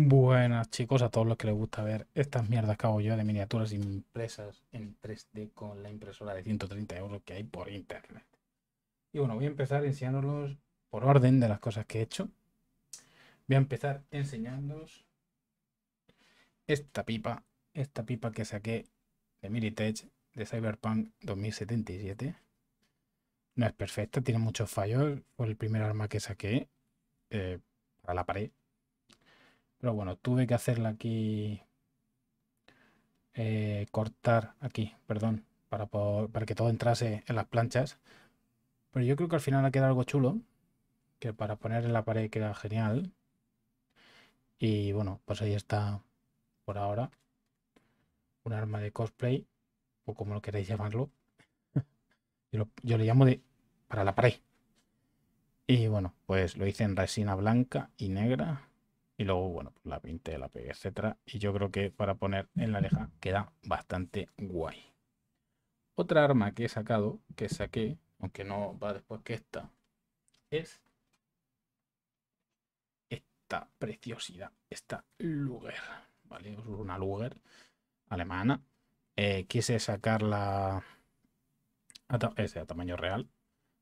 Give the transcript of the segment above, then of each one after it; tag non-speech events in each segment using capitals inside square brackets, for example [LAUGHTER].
Buenas chicos, a todos los que les gusta ver estas mierdas que hago yo de miniaturas impresas en 3D con la impresora de 130 euros que hay por internet. Y bueno, voy a empezar enseñándolos por orden de las cosas que he hecho. Voy a empezar enseñándolos esta pipa, esta pipa que saqué de Militech de Cyberpunk 2077. No es perfecta, tiene muchos fallos. Fue el primer arma que saqué eh, para la pared pero bueno, tuve que hacerla aquí. Eh, cortar aquí, perdón, para, que todo entrase en las planchas. Pero yo creo que al final ha quedado algo chulo. Que para poner en la pared queda genial. Y bueno, pues ahí está por ahora. Un arma de cosplay. O como lo queréis llamarlo. [LAUGHS] yo, yo le llamo de para la pared. Y bueno, pues lo hice en resina blanca y negra y luego, bueno, pues, la pinté, la pegué, etcétera. Y yo creo que para poner en la oreja queda bastante guay. Otra arma que he sacado, que saqué, aunque no va después que esta, es esta preciosidad, esta Luger, ¿vale? Es una Luger alemana. Eh, quise sacarla a, a tamaño real.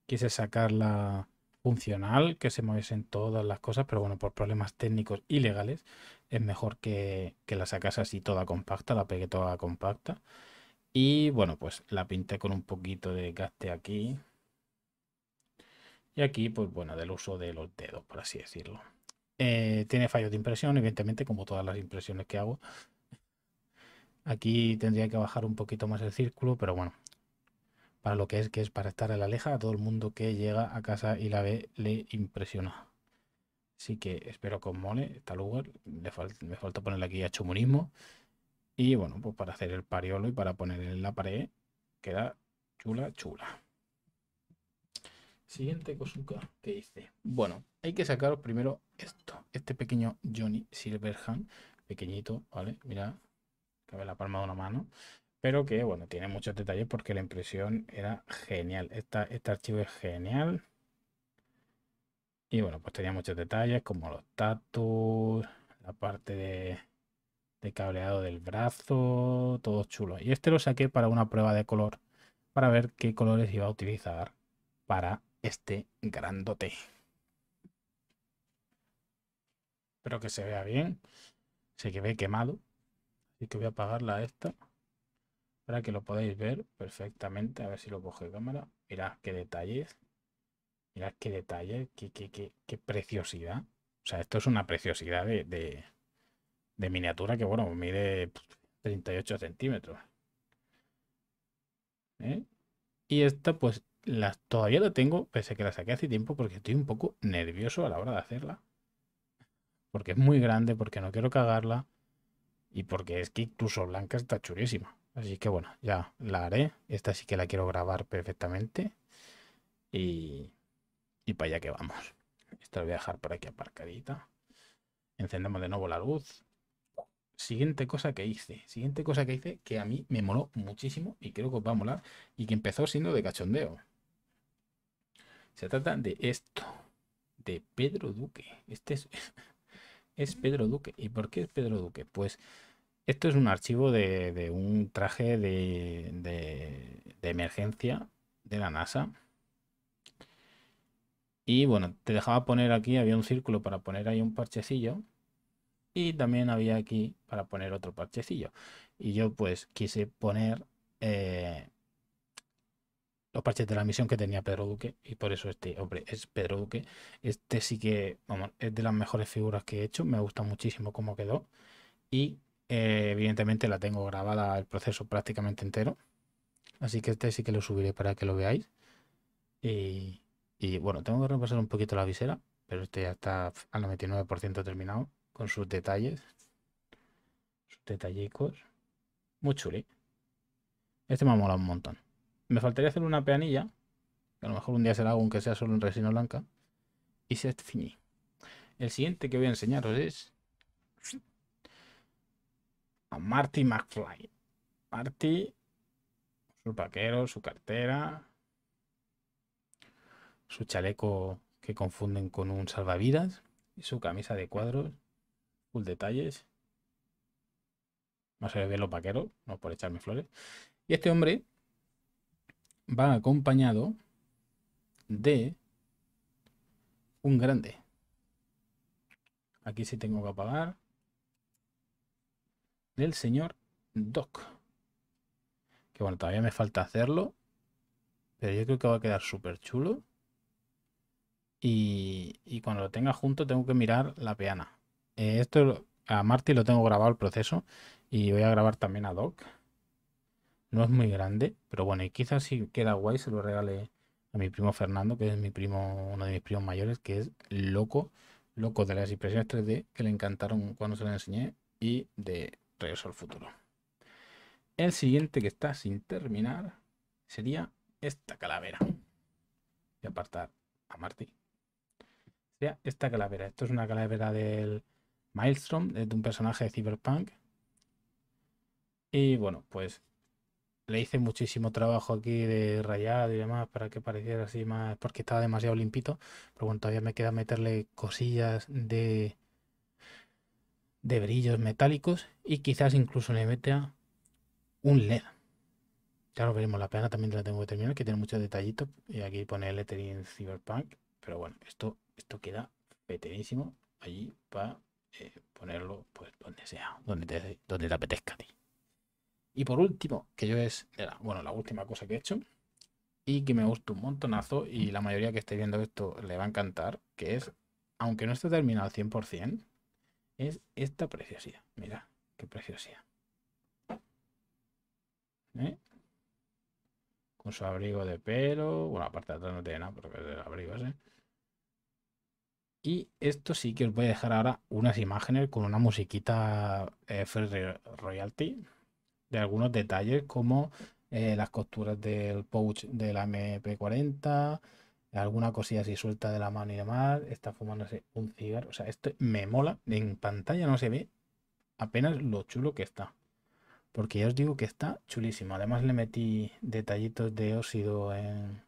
Quise sacarla funcional, que se moviesen todas las cosas, pero bueno, por problemas técnicos y legales, es mejor que, la sacas así toda compacta, la pegué toda compacta. Y bueno, pues la pinté con un poquito de gaste aquí. Y aquí, pues bueno, del uso de los dedos, por así decirlo. Eh, tiene fallos de impresión, evidentemente, como todas las impresiones que hago. Aquí tendría que bajar un poquito más el círculo, pero bueno, para lo que es, que es para estar a la leja, a todo el mundo que llega a casa y la ve le impresiona. Así que espero que os mole tal este lugar. me falta ponerle aquí a chumunismo. Y bueno, pues para hacer el pariolo y para poner en la pared, queda chula, chula. Siguiente cosuca que hice. Bueno, hay que sacar primero esto. Este pequeño Johnny Silverhand, pequeñito, ¿vale? Mira, cabe la palma de una mano pero que bueno, tiene muchos detalles porque la impresión era genial. este archivo es genial. Y bueno, pues tenía muchos detalles como los tatus, la parte de, cableado del brazo, todo chulo. Y este lo saqué para una prueba de color, para ver qué colores iba a utilizar para este grandote. Espero que se vea bien. Se que ve quemado. Así que voy a apagarla esta para que lo podáis ver perfectamente. A ver si lo coge de cámara. Mirad qué detalles. Mirad qué detalle, qué, preciosidad. O sea, esto es una preciosidad de, de, miniatura que, bueno, mide 38 pues, centímetros. ¿Eh? Y esta, pues, las todavía la tengo, pese a que la saqué hace tiempo, porque estoy un poco nervioso a la hora de hacerla. Porque es muy grande, porque no quiero cagarla. Y porque es que incluso Blanca está churísima Así que bueno, ya la haré. Esta sí que la quiero grabar perfectamente. Y, para allá que vamos. Esta la voy a dejar por aquí aparcadita. Encendemos de nuevo la luz. Siguiente cosa que hice. Siguiente cosa que hice que a mí me moló muchísimo y creo que os va a molar. Y que empezó siendo de cachondeo. Se trata de esto. De Pedro Duque. Este es, [LAUGHS] es Pedro Duque. ¿Y por qué es Pedro Duque? Pues esto es un archivo de, un traje de, emergencia de la NASA. Y bueno, te dejaba poner aquí, había un círculo para poner ahí un parchecillo. Y también había aquí para poner otro parchecillo. Y yo pues quise poner eh, los parches de la misión que tenía Pedro Duque. Y por eso este, hombre, es Pedro Duque. Este sí que, vamos, es de las mejores figuras que he hecho. Me gusta muchísimo cómo quedó. Y eh, evidentemente la tengo grabada el proceso prácticamente entero. Así que este sí que lo subiré para que lo veáis. Y, bueno, tengo que repasar un poquito la visera, pero este ya está al 99% terminado con sus detalles. Sus detallicos. Muy chuli. Este me ha molado un montón. Me faltaría hacer una peanilla, a lo mejor un día será la aunque sea solo en resina blanca. Y se finí. El siguiente que voy a enseñaros es Marty McFly. Marty, su paquero, su cartera, su chaleco que confunden con un salvavidas y su camisa de cuadros, full detalles. No se ver los paquero, no por echarme flores. Y este hombre va acompañado de un grande. Aquí sí tengo que apagar del señor Doc. Que bueno, todavía me falta hacerlo. Pero yo creo que va a quedar súper chulo. Y, cuando lo tenga junto tengo que mirar la peana. Eh, esto a Marty lo tengo grabado el proceso. Y voy a grabar también a Doc. No es muy grande. Pero bueno, y quizás si queda guay se lo regale a mi primo Fernando. Que es mi primo, uno de mis primos mayores. Que es loco. Loco de las impresiones 3D. Que le encantaron cuando se lo enseñé. Y de Regreso al futuro. El siguiente que está sin terminar sería esta calavera. y apartar a Marty. Sería esta calavera. Esto es una calavera del Maelstrom, de un personaje de Cyberpunk. Y bueno, pues le hice muchísimo trabajo aquí de rayado y demás para que pareciera así más, porque estaba demasiado limpito. Pero bueno, todavía me queda meterle cosillas de de brillos metálicos y quizás incluso le meta un LED. Ya lo veremos, la pena también la tengo que terminar, que tiene muchos detallitos. Y aquí pone lettering Cyberpunk. Pero bueno, esto, esto queda peterísimo allí para eh, ponerlo pues donde sea, donde te, donde te apetezca a ti. Y por último, que yo es era bueno, la última cosa que he hecho y que me gusta un montonazo y la mayoría que esté viendo esto le va a encantar, que es, aunque no esté terminado al 100%, es esta preciosidad. Mira, qué preciosidad. ¿Eh? Con su abrigo de pelo. Bueno, aparte de atrás no tiene nada porque es el abrigo ese. Y esto sí que os voy a dejar ahora unas imágenes con una musiquita eh, Royalty de algunos detalles como eh, las costuras del pouch de la MP40, alguna cosilla así suelta de la mano y demás, está fumándose un cigarro, o sea, esto me mola, en pantalla no se ve apenas lo chulo que está, porque ya os digo que está chulísimo, además le metí detallitos de óxido en,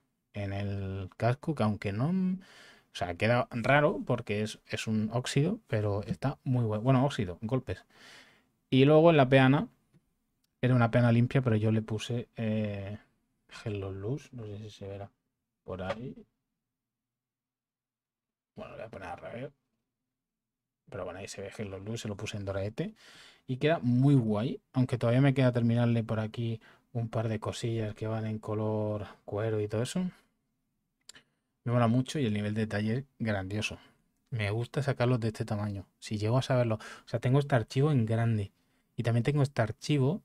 el casco, que aunque no... Mm, o sea, queda raro porque es, un óxido, pero está muy bueno. Bueno, óxido, golpes. Y luego en la peana, era una peana limpia, pero yo le puse eh, Hello Luz, no sé si se verá por ahí. Bueno, lo voy a poner al revés. Pero bueno, ahí se ve que los Luz, se lo puse en doraete. Y queda muy guay. Aunque todavía me queda terminarle por aquí un par de cosillas que van en color cuero y todo eso. Me mola mucho y el nivel de detalle es grandioso. Me gusta sacarlos de este tamaño. Si llego a saberlo. O sea, tengo este archivo en grande. Y también tengo este archivo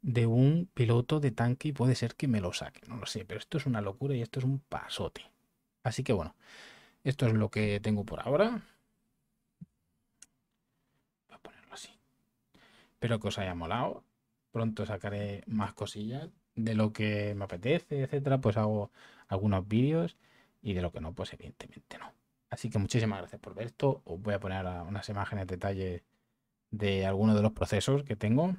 de un piloto de tanque y puede ser que me lo saque. No lo sé, pero esto es una locura y esto es un pasote. Así que bueno. Esto es lo que tengo por ahora. Voy a ponerlo así. Espero que os haya molado. Pronto sacaré más cosillas de lo que me apetece, etcétera. Pues hago algunos vídeos y de lo que no, pues evidentemente no. Así que muchísimas gracias por ver esto. Os voy a poner unas imágenes de detalle de algunos de los procesos que tengo.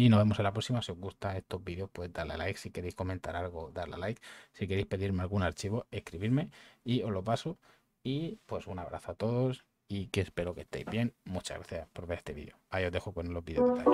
Y nos vemos en la próxima. Si os gustan estos vídeos, pues darle a like. Si queréis comentar algo, darle a like. Si queréis pedirme algún archivo, escribirme y os lo paso. Y pues un abrazo a todos y que espero que estéis bien. Muchas gracias por ver este vídeo. Ahí os dejo con los vídeos